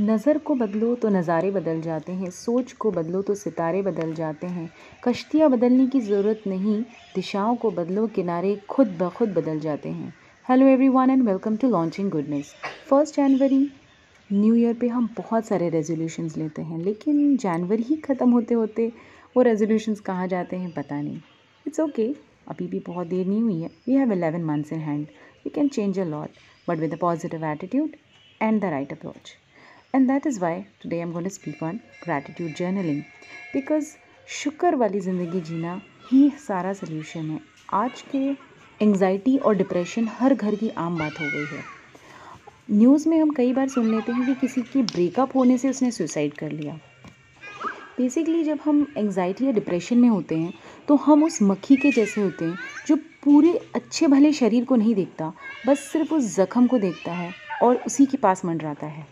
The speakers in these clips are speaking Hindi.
नज़र को बदलो तो नज़ारे बदल जाते हैं सोच को बदलो तो सितारे बदल जाते हैं कश्तियाँ बदलने की ज़रूरत नहीं दिशाओं को बदलो किनारे खुद ब खुद बदल जाते हैं hello everyone and welcome to launching goodness first January new year पे हम बहुत सारे रेजोल्यूशंस लेते हैं लेकिन जनवरी ही ख़त्म होते होते वो रेजोल्यूशंस कहाँ जाते हैं पता नहीं इट्स ओके okay, अभी भी बहुत देर नहीं हुई है we have eleven months in hand we can change a lot but with a positive attitude and the right approach and that is why today I'm going to speak on gratitude journaling because शुक्र वाली ज़िंदगी जीना ही सारा सल्यूशन है आज के एंग्जाइटी और डिप्रेशन हर घर की आम बात हो गई है न्यूज़ में हम कई बार सुन लेते हैं कि किसी की ब्रेकअप होने से उसने सुसाइड कर लिया बेसिकली जब हम एंग्जाइटी या डिप्रेशन में होते हैं तो हम उस मक्खी के जैसे होते हैं जो पूरे अच्छे भले शरीर को नहीं देखता बस सिर्फ उस ज़ख़म को देखता है और उसी के पास मंडराता है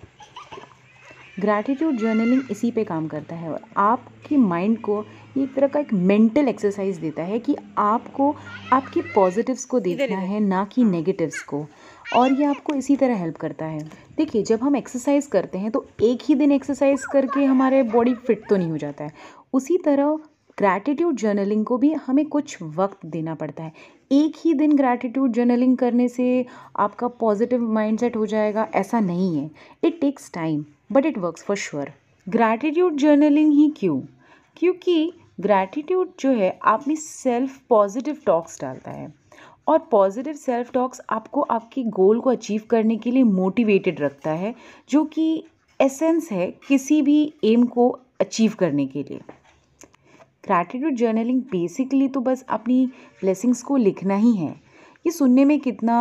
ग्रैटिट्यूड जर्नलिंग इसी पे काम करता है और आपकी माइंड को एक तरह का एक मेंटल एक्सरसाइज देता है कि आपको आपके पॉजिटिव्स को देखना है ना कि नेगेटिव्स को और ये आपको इसी तरह हेल्प करता है देखिए जब हम एक्सरसाइज करते हैं तो एक ही दिन एक्सरसाइज करके हमारे बॉडी फिट तो नहीं हो जाता है उसी तरह ग्रैटिट्यूड जर्नलिंग को भी हमें कुछ वक्त देना पड़ता है एक ही दिन ग्रैटिट्यूड जर्नलिंग करने से आपका पॉजिटिव माइंडसेट हो जाएगा ऐसा नहीं है it takes time but it works for sure gratitude journaling ही क्यों क्योंकि ग्रैटिट्यूड जो है आप में सेल्फ पॉजिटिव टॉक्स डालता है और पॉजिटिव सेल्फ टॉक्स आपको आपके गोल को अचीव करने के लिए मोटिवेटेड रखता है जो कि एसेंस है किसी भी एम को अचीव करने के लिए ग्रैटिट्यूड जर्नलिंग बेसिकली तो बस अपनी ब्लेसिंग्स को लिखना ही है ये सुनने में कितना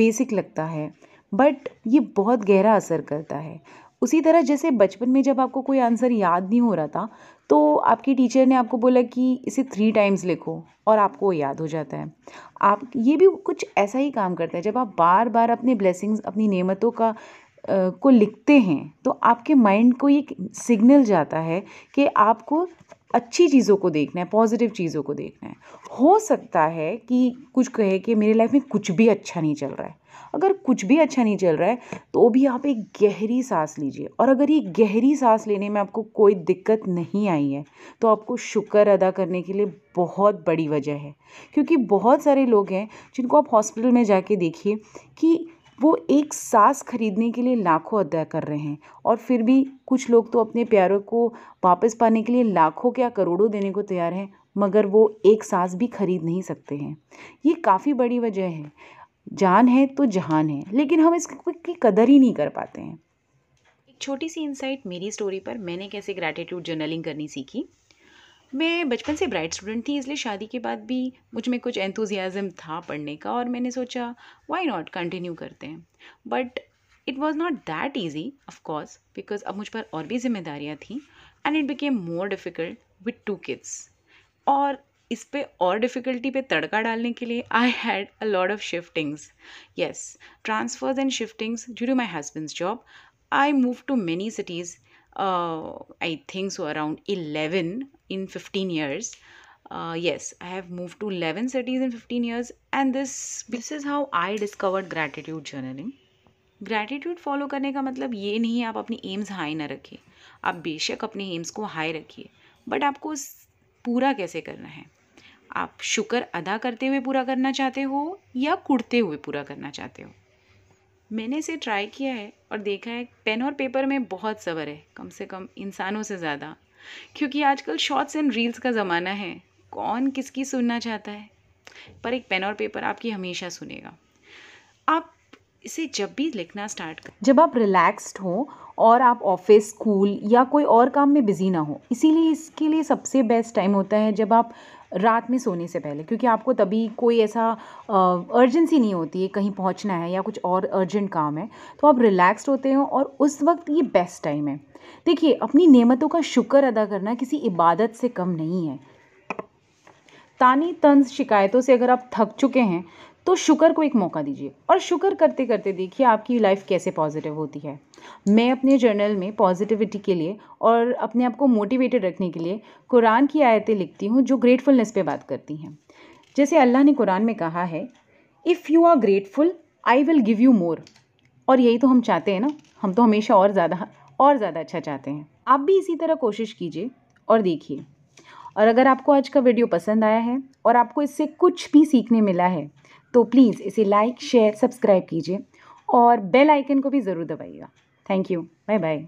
बेसिक लगता है बट ये बहुत गहरा असर करता है उसी तरह जैसे बचपन में जब आपको कोई आंसर याद नहीं हो रहा था तो आपकी टीचर ने आपको बोला कि इसे थ्री टाइम्स लिखो और आपको याद हो जाता है आप ये भी कुछ ऐसा ही काम करता है जब आप बार बार अपने ब्लेसिंग्स अपनी नेमतों का को लिखते हैं तो आपके माइंड को ये सिग्नल जाता है कि आपको अच्छी चीज़ों को देखना है पॉजिटिव चीज़ों को देखना है हो सकता है कि कुछ कहे कि मेरी लाइफ में कुछ भी अच्छा नहीं चल रहा है अगर कुछ भी अच्छा नहीं चल रहा है तो भी आप एक गहरी सांस लीजिए और अगर ये गहरी सांस लेने में आपको कोई दिक्कत नहीं आई है तो आपको शुक्र अदा करने के लिए बहुत बड़ी वजह है क्योंकि बहुत सारे लोग हैं जिनको आप हॉस्पिटल में जाके देखिए कि वो एक सांस खरीदने के लिए लाखों अदा कर रहे हैं और फिर भी कुछ लोग तो अपने प्यारों को वापस पाने के लिए लाखों क्या करोड़ों देने को तैयार हैं मगर वो एक सांस भी खरीद नहीं सकते हैं ये काफ़ी बड़ी वजह है जान है तो जहान है लेकिन हम इसकी कदर ही नहीं कर पाते हैं एक छोटी सी इंसाइट मेरी स्टोरी पर मैंने कैसे ग्रैटिट्यूड जर्नलिंग करनी सीखी मैं बचपन से ब्राइट स्टूडेंट थी इसलिए शादी के बाद भी मुझ में कुछ एंथुजियाज़म था पढ़ने का और मैंने सोचा वाई नॉट कंटिन्यू करते हैं but it was not that easy of course because अब मुझ पर और भी जिम्मेदारियाँ थी and it became more difficult with two kids और इस पे और डिफ़िकल्टी पे तड़का डालने के लिए I had a lot of shiftings yes transfers and shiftings due to my husband's job I move to many cities I think so around eleven in fifteen years yes I have move to eleven cities in fifteen years and this this is how I discovered gratitude journaling gratitude follow करने का मतलब ये नहीं है आप अपनी एम्स हाई ना रखिए आप बेशक अपने एम्स को हाई रखिए बट आपको पूरा कैसे करना है आप शुक्र अदा करते हुए पूरा करना चाहते हो या कुड़ते हुए पूरा करना चाहते हो मैंने इसे ट्राई किया है और देखा है पेन और पेपर में बहुत सबर है कम से कम इंसानों से ज़्यादा क्योंकि आजकल शॉर्ट्स एंड रील्स का ज़माना है कौन किसकी सुनना चाहता है पर एक पेन और पेपर आपकी हमेशा सुनेगा आप इसे जब भी लिखना स्टार्ट कर जब आप रिलैक्स्ड हो और आप ऑफिस स्कूल या कोई और काम में बिज़ी ना हो इसीलिए इसके लिए सबसे बेस्ट टाइम होता है जब आप रात में सोने से पहले क्योंकि आपको तभी कोई ऐसा अर्जेंसी नहीं होती है कहीं पहुंचना है या कुछ और अर्जेंट काम है तो आप रिलैक्स्ड होते हो और उस वक्त ये बेस्ट टाइम है देखिए अपनी नेमतों का शुक्र अदा करना किसी इबादत से कम नहीं है तानी तंज शिकायतों से अगर आप थक चुके हैं तो शुक्र को एक मौका दीजिए और शुक्र करते करते देखिए आपकी लाइफ कैसे पॉजिटिव होती है मैं अपने जर्नल में पॉजिटिविटी के लिए और अपने आप को मोटिवेटेड रखने के लिए कुरान की आयतें लिखती हूँ जो ग्रेटफुलनेस पे बात करती हैं जैसे अल्लाह ने कुरान में कहा है if you are grateful I will give you more और यही तो हम चाहते हैं ना हम तो हमेशा और ज़्यादा और ज़्यादा अच्छा चाहते हैं आप भी इसी तरह कोशिश कीजिए और देखिए और अगर आपको आज का वीडियो पसंद आया है और आपको इससे कुछ भी सीखने मिला है तो प्लीज़ इसे लाइक शेयर सब्सक्राइब कीजिए और बेल आइकन को भी ज़रूर दबाइएगा थैंक यू बाय बाय